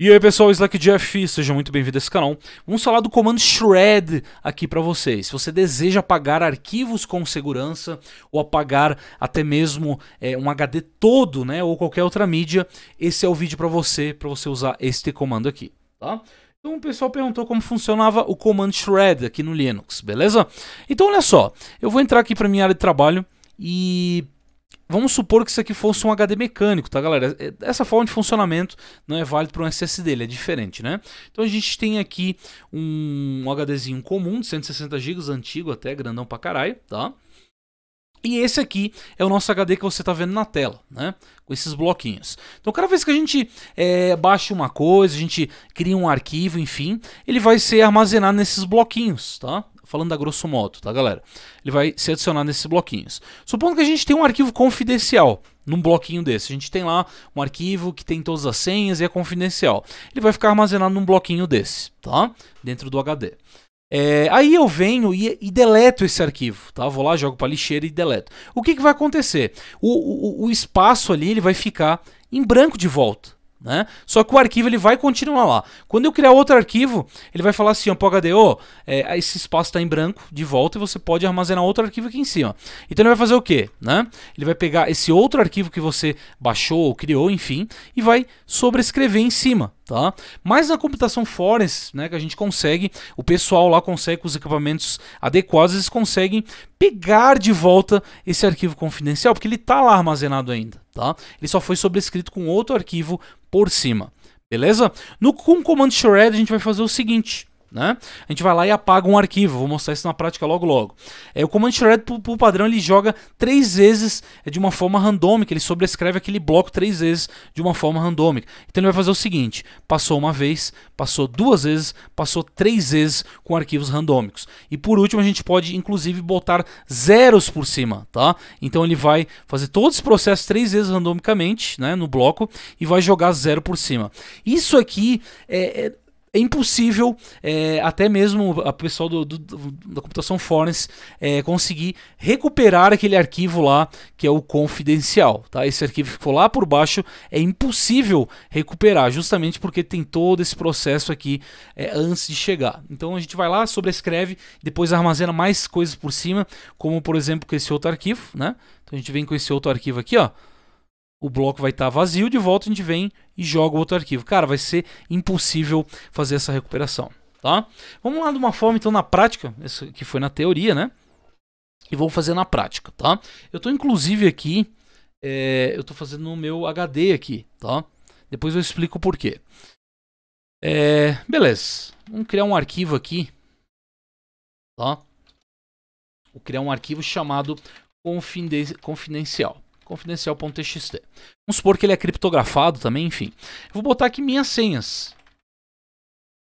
E aí pessoal, Slack Jeff, seja muito bem-vindo a esse canal. Vamos falar do comando shred aqui para vocês. Se você deseja apagar arquivos com segurança ou apagar até mesmo é, um HD todo, né, ou qualquer outra mídia, esse é o vídeo para você, para você usar este comando aqui, tá? Então o pessoal perguntou como funcionava o comando shred aqui no Linux, beleza? Então olha só, eu vou entrar aqui para minha área de trabalho e Vamos supor que isso aqui fosse um HD mecânico, tá, galera? É, essa forma de funcionamento não é válida para um SSD, ele é diferente, né? Então a gente tem aqui um HDzinho comum de 160 GB, antigo até, grandão pra caralho, tá? E esse aqui é o nosso HD que você está vendo na tela, né? Com esses bloquinhos. Então, cada vez que a gente é, baixa uma coisa, a gente cria um arquivo, enfim, ele vai ser armazenado nesses bloquinhos, tá? falando a grosso modo, tá, galera? Ele vai se adicionar nesses bloquinhos. Supondo que a gente tem um arquivo confidencial num bloquinho desse. A gente tem lá um arquivo que tem todas as senhas e é confidencial. Ele vai ficar armazenado num bloquinho desse, tá? Dentro do HD. É, aí eu venho e, e, deleto esse arquivo, tá? Vou lá, jogo para lixeira e deleto. O que, que vai acontecer? O, o, o espaço ali ele vai ficar em branco de volta. Né? Só que o arquivo ele vai continuar lá. Quando eu criar outro arquivo, ele vai falar assim: ó, pro é, esse espaço está em branco de volta e você pode armazenar outro arquivo aqui em cima. Então ele vai fazer o que? Né? Ele vai pegar esse outro arquivo que você baixou ou criou, enfim, e vai sobrescrever em cima. Tá? Mas na computação forense, né, que a gente consegue, o pessoal lá consegue com os equipamentos adequados, eles conseguem pegar de volta esse arquivo confidencial, porque ele está lá armazenado ainda tá? Ele só foi sobrescrito com outro arquivo por cima, beleza? No com o comando shred a gente vai fazer o seguinte, né? A gente vai lá e apaga um arquivo, vou mostrar isso na prática logo logo. É, o comando shred, por, por padrão, ele joga três vezes é, de uma forma randômica, ele sobrescreve aquele bloco três vezes de uma forma randômica. Então ele vai fazer o seguinte, passou uma vez, passou duas vezes, passou três vezes com arquivos randômicos. E por último, a gente pode inclusive botar zeros por cima, tá? Então ele vai fazer todo esse processo três vezes randomicamente, né, no bloco, e vai jogar zero por cima. Isso aqui é, é é impossível, é, até mesmo a pessoal do, do, da computação Forens é, conseguir recuperar aquele arquivo lá que é o confidencial. Tá? Esse arquivo que lá por baixo é impossível recuperar, justamente porque tem todo esse processo aqui é, antes de chegar. Então a gente vai lá, sobrescreve, depois armazena mais coisas por cima, como por exemplo com esse outro arquivo. Né? Então a gente vem com esse outro arquivo aqui, ó o bloco vai estar tá vazio, de volta a gente vem e joga outro arquivo. Cara, vai ser impossível fazer essa recuperação, tá? Vamos lá de uma forma, então, na prática, isso que foi na teoria, né? E vou fazer na prática, tá? Eu estou inclusive aqui, é, eu estou fazendo no meu HD aqui, tá? Depois eu explico o porquê. É, beleza, vamos criar um arquivo aqui, tá? Vou criar um arquivo chamado confidencial confidencial.txt. Vamos supor que ele é criptografado também, enfim. Eu vou botar aqui minhas senhas.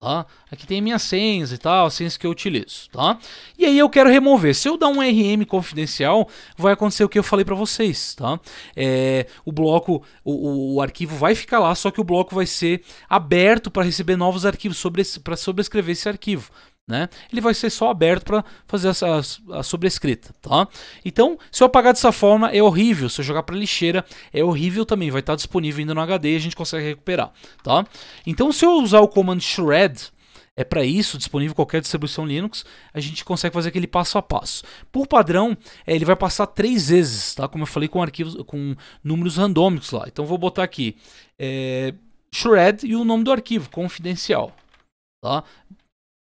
Tá? Aqui tem minhas senhas e tal, as senhas que eu utilizo, tá? E aí eu quero remover. Se eu dar um RM confidencial, vai acontecer o que eu falei para vocês, tá? É, o bloco, o, o, arquivo vai ficar lá, só que o bloco vai ser aberto para receber novos arquivos, sobre, para sobrescrever esse arquivo né? Ele vai ser só aberto para fazer essa, a sobrescrita, tá? Então, se eu apagar dessa forma é horrível, se eu jogar para lixeira é horrível também, vai estar tá disponível ainda no HD e a gente consegue recuperar, tá? Então, se eu usar o comando shred, é para isso, disponível em qualquer distribuição Linux, a gente consegue fazer aquele passo a passo. Por padrão, é, ele vai passar três vezes, tá? Como eu falei com arquivos com números randômicos lá. Então vou botar aqui é, shred e o nome do arquivo, confidencial, tá?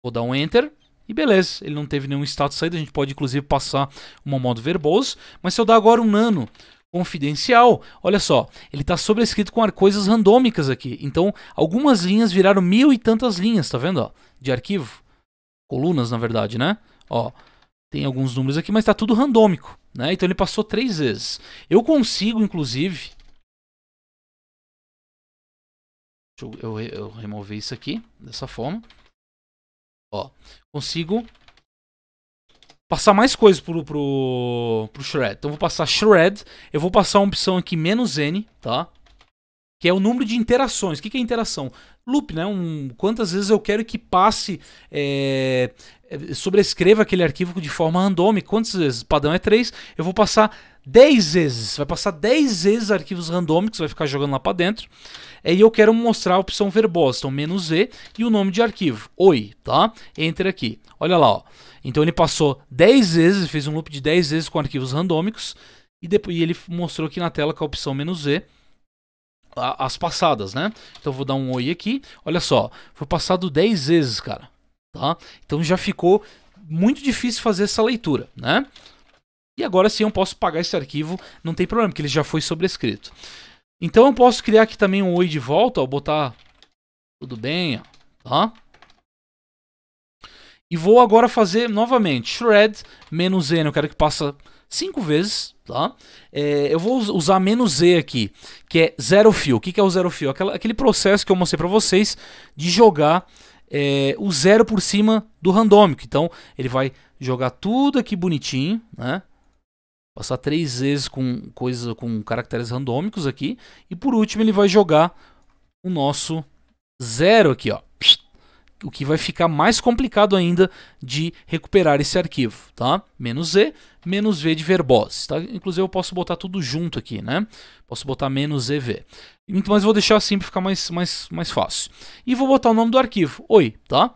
Vou dar um Enter. E beleza, ele não teve nenhum status saído, a gente pode inclusive passar um modo verboso. Mas se eu dar agora um nano confidencial, olha só, ele está sobrescrito com coisas randômicas aqui. Então, algumas linhas viraram mil e tantas linhas, tá vendo? Ó, de arquivo. Colunas, na verdade, né? Ó, tem alguns números aqui, mas está tudo randômico. Né? Então ele passou três vezes. Eu consigo, inclusive... Deixa eu, eu, eu remover isso aqui, dessa forma. Ó, consigo passar mais coisas pro, pro, pro Shred. Então vou passar Shred, eu vou passar uma opção aqui menos "-n", tá? Que é o número de interações. O que, que é interação? Loop, né? Um, quantas vezes eu quero que passe, é, é sobrescreva aquele arquivo de forma randômica. Quantas vezes? O padrão é 3, eu vou passar 10 vezes. Vai passar 10 vezes arquivos randômicos, vai ficar jogando lá para dentro. E eu quero mostrar a opção verbosa, então menos "-e", e o nome de arquivo, oi, tá? Enter aqui, olha lá, ó. Então ele passou 10 vezes, fez um loop de 10 vezes com arquivos randômicos, e depois ele mostrou aqui na tela com a opção menos "-e", as passadas, né? Então vou dar um oi aqui, olha só, foi passado 10 vezes, cara, tá? Então já ficou muito difícil fazer essa leitura, né? E agora sim eu posso pagar esse arquivo, não tem problema, porque ele já foi sobrescrito. Então eu posso criar aqui também um oi de volta, ó, botar tudo bem, ó, tá? E vou agora fazer novamente shred menos "-n", eu quero que passa cinco vezes, tá? É, eu vou usar menos "-z", aqui, que é zero fio. O que, que é o zero fio? Aquela, aquele processo que eu mostrei para vocês de jogar é, o zero por cima do randômico. Então ele vai jogar tudo aqui bonitinho, né? passar três vezes com coisa com caracteres randômicos aqui e por último ele vai jogar o nosso zero aqui, ó. O que vai ficar mais complicado ainda de recuperar esse arquivo, tá? Menos "-z", menos "-v", de verbose, tá? Inclusive eu posso botar tudo junto aqui, né? Posso botar menos "-ev". Mas vou deixar assim para ficar mais, mais, mais fácil. E vou botar o nome do arquivo, oi, tá?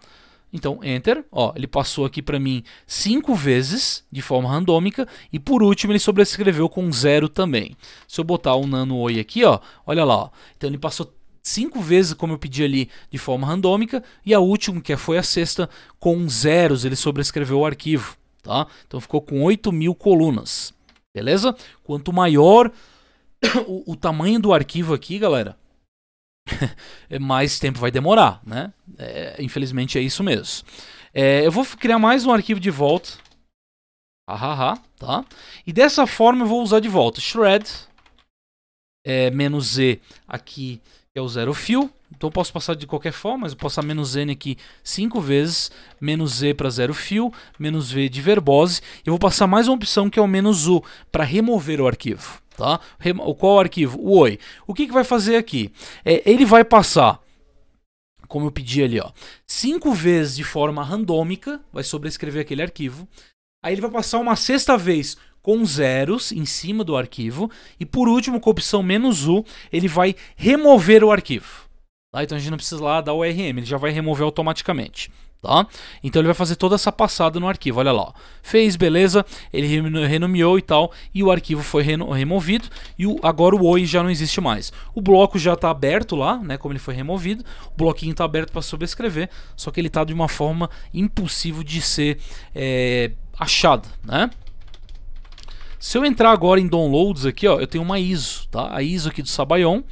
Então, enter, ó, ele passou aqui para mim cinco vezes de forma randômica e por último ele sobrescreveu com zero também. Se eu botar o nano oi aqui, ó, olha lá, ó. então ele passou cinco vezes como eu pedi ali de forma randômica e a última, que foi a sexta, com zeros ele sobrescreveu o arquivo, tá? Então ficou com 8 mil colunas, beleza? Quanto maior o, o tamanho do arquivo aqui, galera, mais tempo vai demorar, né? É, infelizmente é isso mesmo. É, eu vou criar mais um arquivo de volta. Ahaha, ah, tá? E dessa forma eu vou usar de volta shred é, menos -z aqui é o zero fio. Então eu posso passar de qualquer forma, mas eu posso passar menos n aqui 5 vezes, menos z para zero fio, menos v de verbose. E eu vou passar mais uma opção que é o menos u para remover o arquivo. Tá? O qual arquivo? O oi. O que, que vai fazer aqui? É, ele vai passar como eu pedi ali, ó, cinco vezes de forma randômica, vai sobrescrever aquele arquivo. Aí ele vai passar uma sexta vez com zeros em cima do arquivo. E por último, com a opção "-u", ele vai remover o arquivo. Tá? Então a gente não precisa lá dar o rm, ele já vai remover automaticamente. Tá? Então ele vai fazer toda essa passada no arquivo, olha lá. Ó. Fez, beleza, ele renomeou e tal, e o arquivo foi reno, removido, e o, agora o OI já não existe mais. O bloco já está aberto lá, né, como ele foi removido, o bloquinho está aberto para subscrever. só que ele está de uma forma impossível de ser é, achado, né? Se eu entrar agora em downloads aqui, ó, eu tenho uma ISO, tá? A ISO aqui do Sabayon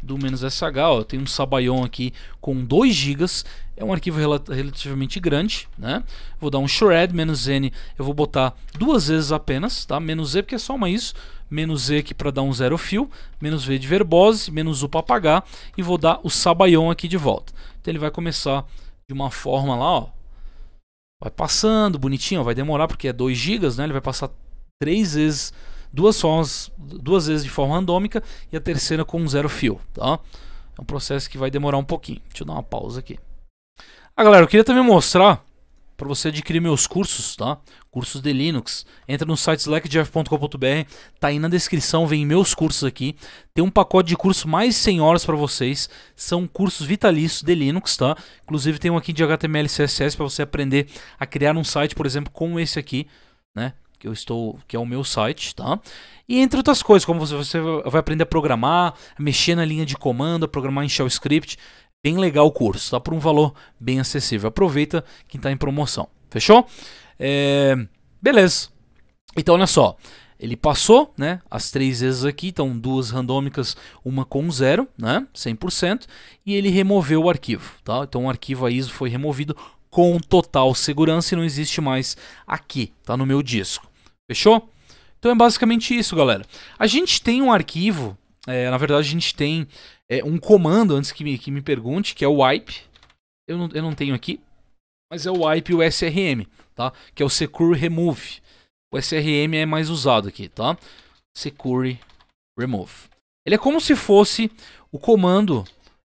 do menos SH, ó, eu tenho um Sabayon aqui com 2 GB, é um arquivo rel relativamente grande, né? Vou dar um shred menos "-n", eu vou botar duas vezes apenas, tá? Menos z porque é só uma ISO menos z aqui para dar um zero fio, menos "-v", de verbose, menos "-u", para apagar, e vou dar o Sabayon aqui de volta. Então ele vai começar de uma forma lá, ó, vai passando, bonitinho, ó, vai demorar porque é 2 GB, né? Ele vai passar três vezes, duas formas, duas vezes de forma randômica e a terceira com zero fio, tá? É um processo que vai demorar um pouquinho. Deixa eu dar uma pausa aqui. Ah, galera, eu queria também mostrar para você adquirir meus cursos, tá? Cursos de Linux. Entra no site slackjeff.com.br, tá aí na descrição, vem meus cursos aqui. Tem um pacote de curso mais 100 horas para vocês. São cursos vitalícios de Linux, tá? Inclusive tem um aqui de HTML e CSS para você aprender a criar um site, por exemplo, como esse aqui, né? que eu estou, que é o meu site, tá? E entre outras coisas, como você, você vai aprender a programar, a mexer na linha de comando, a programar em shell script, bem legal o curso, tá? Por um valor bem acessível. Aproveita que está em promoção. Fechou? É... Beleza. Então, olha só. Ele passou, né? As três vezes aqui, então duas randômicas, uma com zero, né? 100%. E ele removeu o arquivo, tá? Então o arquivo a ISO foi removido com total segurança e não existe mais aqui, tá? No meu disco. Fechou? Então é basicamente isso, galera. A gente tem um arquivo, é, na verdade a gente tem é, um comando, antes que me, que me pergunte, que é o wipe. Eu não, eu não tenho aqui, mas é o wipe o SRM, tá? Que é o secure remove. O SRM é mais usado aqui, tá? Secure remove. Ele é como se fosse o comando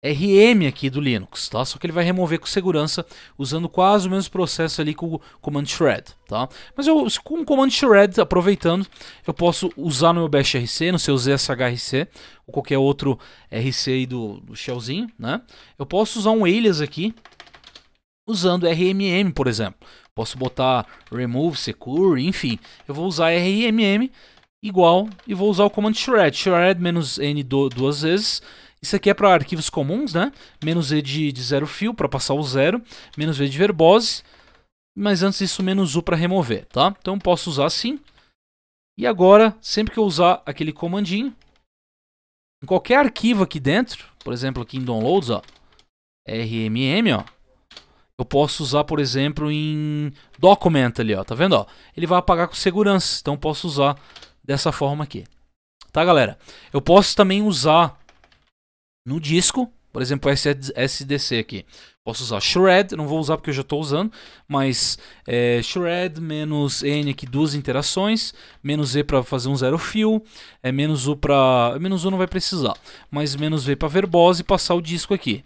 RM aqui do Linux, tá? Só que ele vai remover com segurança usando quase o mesmo processo ali com o comando shred, tá? Mas eu com o comando shred aproveitando, eu posso usar no meu bash rc, no seu zshrc ou qualquer outro rc aí do, do shellzinho, né? Eu posso usar um alias aqui usando rmm, por exemplo. Posso botar remove, secure, enfim. Eu vou usar rmm igual e vou usar o comando shred, shred-n duas vezes isso aqui é para arquivos comuns, né? Menos E de, de zero fio para passar o zero, menos V de verbose, mas antes disso menos U para remover, tá? Então posso usar assim. E agora, sempre que eu usar aquele comandinho, em qualquer arquivo aqui dentro, por exemplo, aqui em downloads, ó, RMM, ó, eu posso usar, por exemplo, em document ali, ó, tá vendo, ó? Ele vai apagar com segurança, então posso usar dessa forma aqui. Tá, galera? Eu posso também usar no disco, por exemplo, SDC aqui. Posso usar shred, não vou usar porque eu já estou usando, mas é, shred menos n aqui duas interações, menos e para fazer um zero fill, é menos u para menos u não vai precisar, mas menos v para verbose e passar o disco aqui.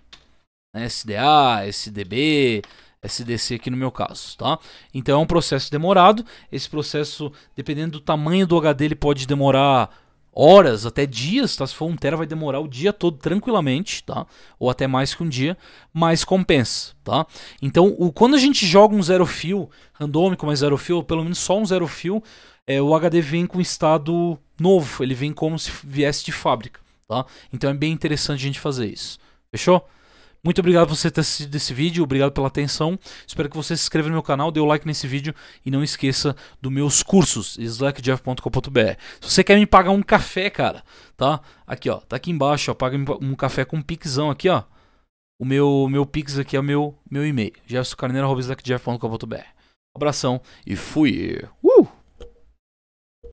Né, SDA, SDB, SDC aqui no meu caso, tá? Então é um processo demorado. Esse processo, dependendo do tamanho do HD, ele pode demorar horas, até dias, tá? Se for um tera, vai demorar o dia todo tranquilamente, tá? Ou até mais que um dia, mas compensa, tá? Então, o, quando a gente joga um zero fio, randômico, mas zero fio, ou pelo menos só um zero fio, é, o HD vem com estado novo, ele vem como se viesse de fábrica, tá? Então é bem interessante a gente fazer isso. Fechou? Muito obrigado por você ter assistido esse vídeo, obrigado pela atenção. Espero que você se inscreva no meu canal, dê o like nesse vídeo e não esqueça dos meus cursos, slackjeff.com.br. Se você quer me pagar um café, cara, tá? Aqui, ó, tá aqui embaixo, ó, paga um café com um pixão aqui, ó. O meu, meu pix aqui é o meu, meu e-mail, jeffersoncarneiro.com.br. Abração e fui! Uh!